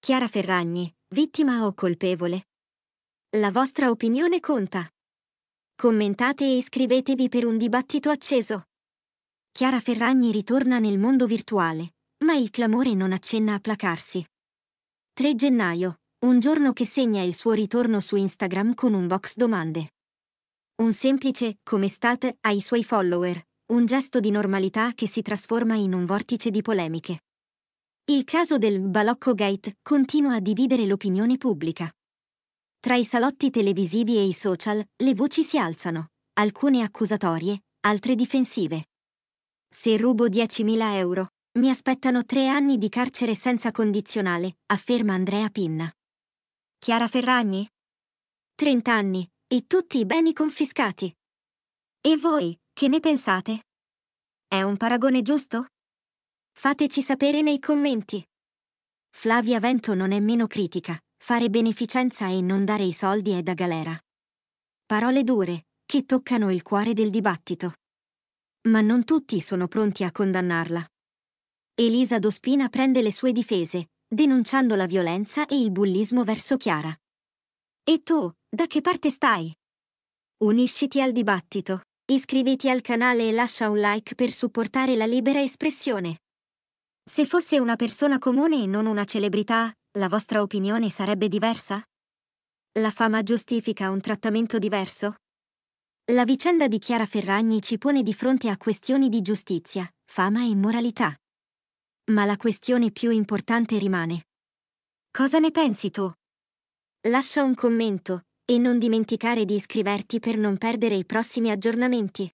Chiara Ferragni, vittima o colpevole? La vostra opinione conta. Commentate e iscrivetevi per un dibattito acceso. Chiara Ferragni ritorna nel mondo virtuale, ma il clamore non accenna a placarsi. 3 gennaio, un giorno che segna il suo ritorno su Instagram con un box domande. Un semplice come state ai suoi follower, un gesto di normalità che si trasforma in un vortice di polemiche. Il caso del Balocco Gate continua a dividere l'opinione pubblica. Tra i salotti televisivi e i social, le voci si alzano, alcune accusatorie, altre difensive. Se rubo 10.000 euro, mi aspettano tre anni di carcere senza condizionale, afferma Andrea Pinna. Chiara Ferragni? 30 anni, e tutti i beni confiscati. E voi, che ne pensate? È un paragone giusto? Fateci sapere nei commenti. Flavia Vento non è meno critica, fare beneficenza e non dare i soldi è da galera. Parole dure, che toccano il cuore del dibattito. Ma non tutti sono pronti a condannarla. Elisa Dospina prende le sue difese, denunciando la violenza e il bullismo verso Chiara. E tu, da che parte stai? Unisciti al dibattito, iscriviti al canale e lascia un like per supportare la libera espressione. Se fosse una persona comune e non una celebrità, la vostra opinione sarebbe diversa? La fama giustifica un trattamento diverso? La vicenda di Chiara Ferragni ci pone di fronte a questioni di giustizia, fama e moralità. Ma la questione più importante rimane. Cosa ne pensi tu? Lascia un commento e non dimenticare di iscriverti per non perdere i prossimi aggiornamenti.